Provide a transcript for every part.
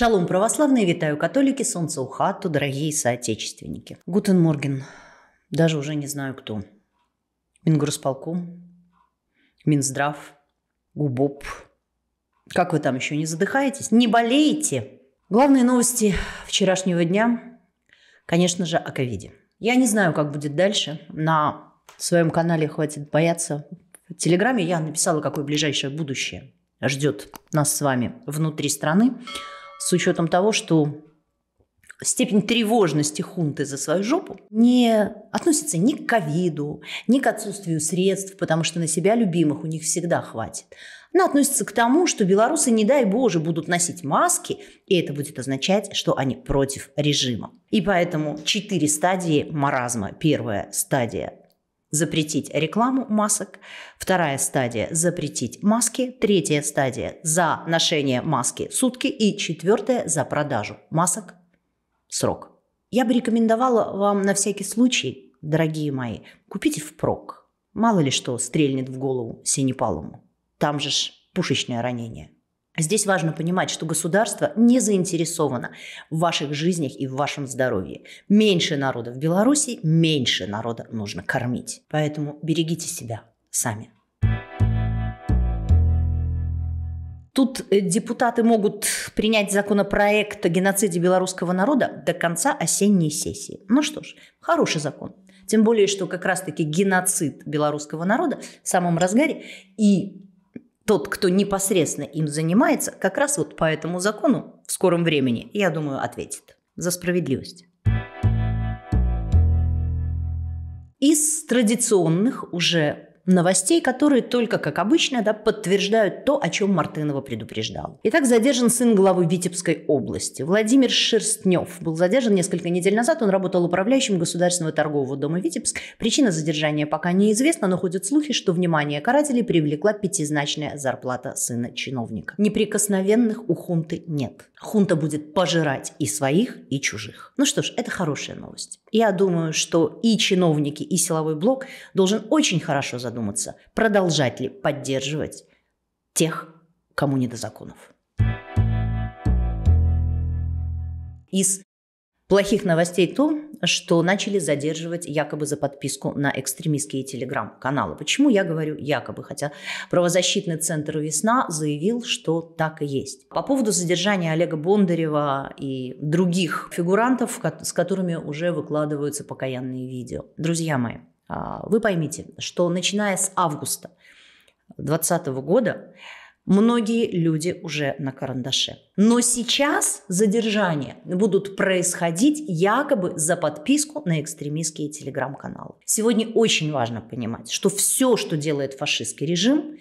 Шалом, православные, витаю католики, солнце ухату, дорогие соотечественники. Гутен Морген, даже уже не знаю кто. Мингорсполком, Минздрав, ГУБОП. Как вы там еще не задыхаетесь? Не болеете? Главные новости вчерашнего дня, конечно же, о ковиде. Я не знаю, как будет дальше. На своем канале «Хватит бояться» в Телеграме я написала, какое ближайшее будущее ждет нас с вами внутри страны с учетом того, что степень тревожности хунты за свою жопу не относится ни к ковиду, ни к отсутствию средств, потому что на себя любимых у них всегда хватит. Она относится к тому, что белорусы, не дай боже, будут носить маски, и это будет означать, что они против режима. И поэтому четыре стадии маразма. Первая стадия запретить рекламу масок. Вторая стадия – запретить маски. Третья стадия – за ношение маски сутки. И четвертая – за продажу масок срок. Я бы рекомендовала вам на всякий случай, дорогие мои, купите впрок. Мало ли что стрельнет в голову синепалому. Там же ж пушечное ранение – а здесь важно понимать, что государство не заинтересовано в ваших жизнях и в вашем здоровье. Меньше народа в Беларуси, меньше народа нужно кормить. Поэтому берегите себя сами. Тут э, депутаты могут принять законопроект о геноциде белорусского народа до конца осенней сессии. Ну что ж, хороший закон. Тем более, что как раз-таки геноцид белорусского народа в самом разгаре. И тот, кто непосредственно им занимается, как раз вот по этому закону в скором времени, я думаю, ответит за справедливость. Из традиционных уже новостей, которые только, как обычно, да, подтверждают то, о чем Мартынова предупреждал. Итак, задержан сын главы Витебской области. Владимир Шерстнев был задержан несколько недель назад. Он работал управляющим Государственного торгового дома Витебск. Причина задержания пока неизвестна, но ходят слухи, что внимание карателей привлекла пятизначная зарплата сына чиновника. Неприкосновенных у хунты нет. Хунта будет пожирать и своих, и чужих. Ну что ж, это хорошая новость. Я думаю, что и чиновники, и силовой блок должен очень хорошо задуматься, продолжать ли поддерживать тех, кому не до законов. Из Плохих новостей то, что начали задерживать якобы за подписку на экстремистские телеграм-каналы. Почему я говорю якобы, хотя правозащитный центр «Весна» заявил, что так и есть. По поводу задержания Олега Бондарева и других фигурантов, с которыми уже выкладываются покаянные видео. Друзья мои, а, вы поймите, что начиная с августа 2020 года Многие люди уже на карандаше. Но сейчас задержания будут происходить якобы за подписку на экстремистские телеграм-каналы. Сегодня очень важно понимать, что все, что делает фашистский режим,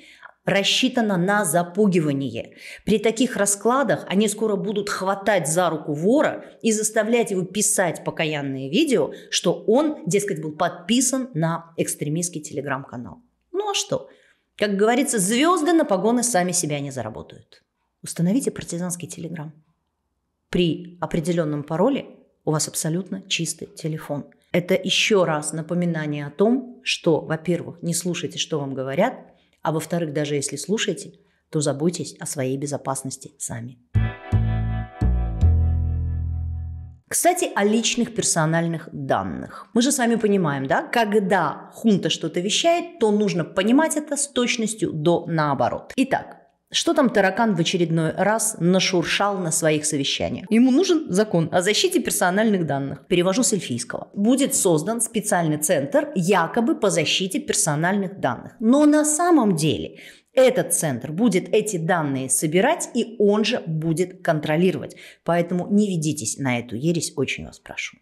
рассчитано на запугивание. При таких раскладах они скоро будут хватать за руку вора и заставлять его писать покаянные видео, что он, дескать, был подписан на экстремистский телеграм-канал. Ну а что? Как говорится, звезды на погоны сами себя не заработают. Установите партизанский телеграм. При определенном пароле у вас абсолютно чистый телефон. Это еще раз напоминание о том, что, во-первых, не слушайте, что вам говорят, а во-вторых, даже если слушаете, то заботьтесь о своей безопасности сами. Кстати, о личных персональных данных. Мы же с вами понимаем, да, когда хунта что-то вещает, то нужно понимать это с точностью до наоборот. Итак, что там таракан в очередной раз нашуршал на своих совещаниях? Ему нужен закон о защите персональных данных. Перевожу с эльфийского. Будет создан специальный центр якобы по защите персональных данных. Но на самом деле этот центр будет эти данные собирать, и он же будет контролировать. Поэтому не ведитесь на эту ересь, очень вас прошу.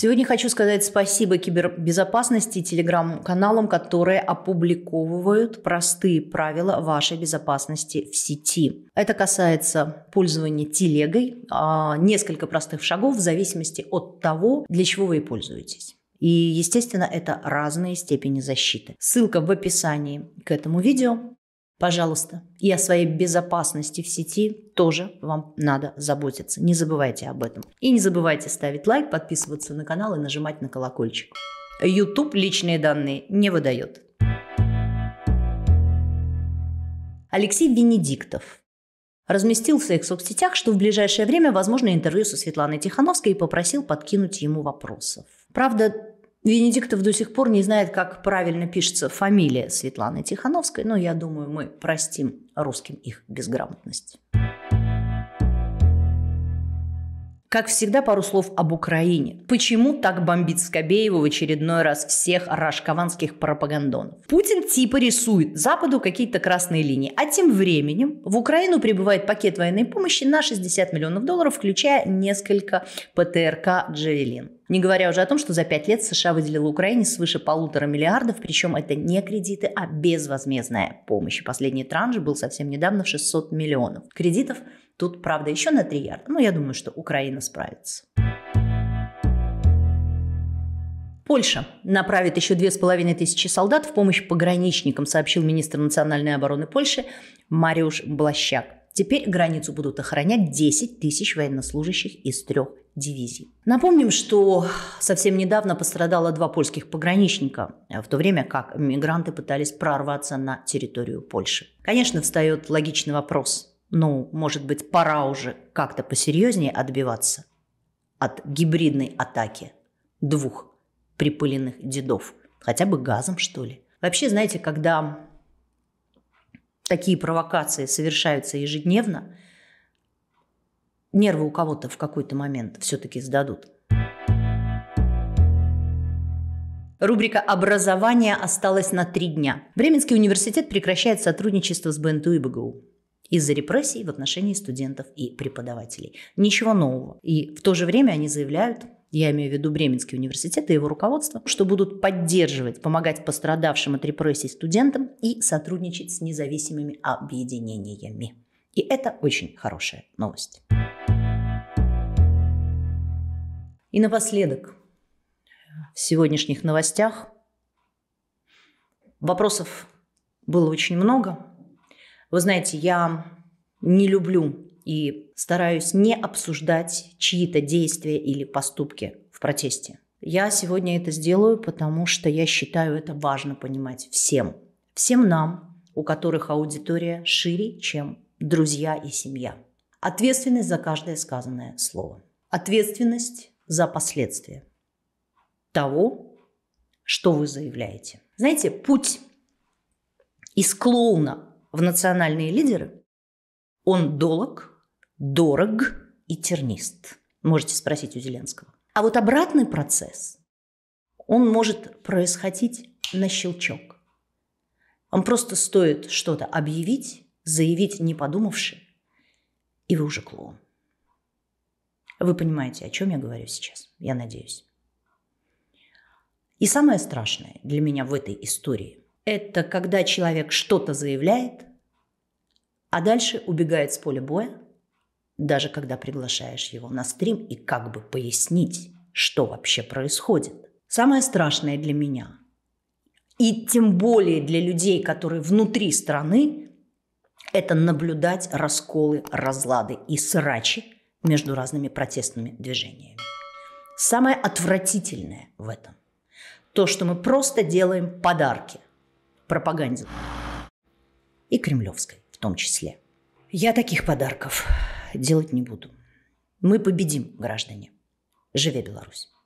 Сегодня хочу сказать спасибо кибербезопасности телеграм-каналам, которые опубликовывают простые правила вашей безопасности в сети. Это касается пользования телегой, а, несколько простых шагов в зависимости от того, для чего вы пользуетесь. И, естественно, это разные степени защиты. Ссылка в описании к этому видео. Пожалуйста, и о своей безопасности в сети тоже вам надо заботиться. Не забывайте об этом. И не забывайте ставить лайк, подписываться на канал и нажимать на колокольчик. YouTube личные данные не выдает. Алексей Венедиктов разместил в своих соцсетях, что в ближайшее время возможно интервью со Светланой Тихановской и попросил подкинуть ему вопросов. Правда, Венедиктов до сих пор не знает, как правильно пишется фамилия Светланы Тихановской, но я думаю, мы простим русским их безграмотность. Как всегда, пару слов об Украине. Почему так бомбит Скобеева в очередной раз всех рашкованских пропагандонов? Путин типа рисует Западу какие-то красные линии. А тем временем в Украину прибывает пакет военной помощи на 60 миллионов долларов, включая несколько ПТРК «Джавелин». Не говоря уже о том, что за пять лет США выделила Украине свыше полутора миллиардов, причем это не кредиты, а безвозмездная помощь. последний транш был совсем недавно в 600 миллионов. Кредитов Тут, правда, еще на 3 ярда, но ну, я думаю, что Украина справится. Польша направит еще две с половиной тысячи солдат в помощь пограничникам, сообщил министр национальной обороны Польши Мариуш Блащак. Теперь границу будут охранять 10 тысяч военнослужащих из трех дивизий. Напомним, что совсем недавно пострадало два польских пограничника, в то время как мигранты пытались прорваться на территорию Польши. Конечно, встает логичный вопрос, ну, может быть, пора уже как-то посерьезнее отбиваться от гибридной атаки двух припыленных дедов. Хотя бы газом, что ли. Вообще, знаете, когда такие провокации совершаются ежедневно, нервы у кого-то в какой-то момент все-таки сдадут. Рубрика «Образование» осталась на три дня. Бременский университет прекращает сотрудничество с БНТУ и БГУ из-за репрессий в отношении студентов и преподавателей. Ничего нового. И в то же время они заявляют, я имею в виду Бременский университет и его руководство, что будут поддерживать, помогать пострадавшим от репрессий студентам и сотрудничать с независимыми объединениями. И это очень хорошая новость. И напоследок, в сегодняшних новостях вопросов было очень много. Вы знаете, я не люблю и стараюсь не обсуждать чьи-то действия или поступки в протесте. Я сегодня это сделаю, потому что я считаю это важно понимать всем. Всем нам, у которых аудитория шире, чем друзья и семья. Ответственность за каждое сказанное слово. Ответственность за последствия того, что вы заявляете. Знаете, путь из клоуна в национальные лидеры, он долог, дорог и тернист. Можете спросить у Зеленского. А вот обратный процесс, он может происходить на щелчок. Вам просто стоит что-то объявить, заявить, не подумавши, и вы уже клоун. Вы понимаете, о чем я говорю сейчас, я надеюсь. И самое страшное для меня в этой истории это когда человек что-то заявляет, а дальше убегает с поля боя, даже когда приглашаешь его на стрим и как бы пояснить, что вообще происходит. Самое страшное для меня, и тем более для людей, которые внутри страны, это наблюдать расколы, разлады и срачи между разными протестными движениями. Самое отвратительное в этом – то, что мы просто делаем подарки пропаганде. И кремлевской в том числе. Я таких подарков делать не буду. Мы победим, граждане. Живе Беларусь!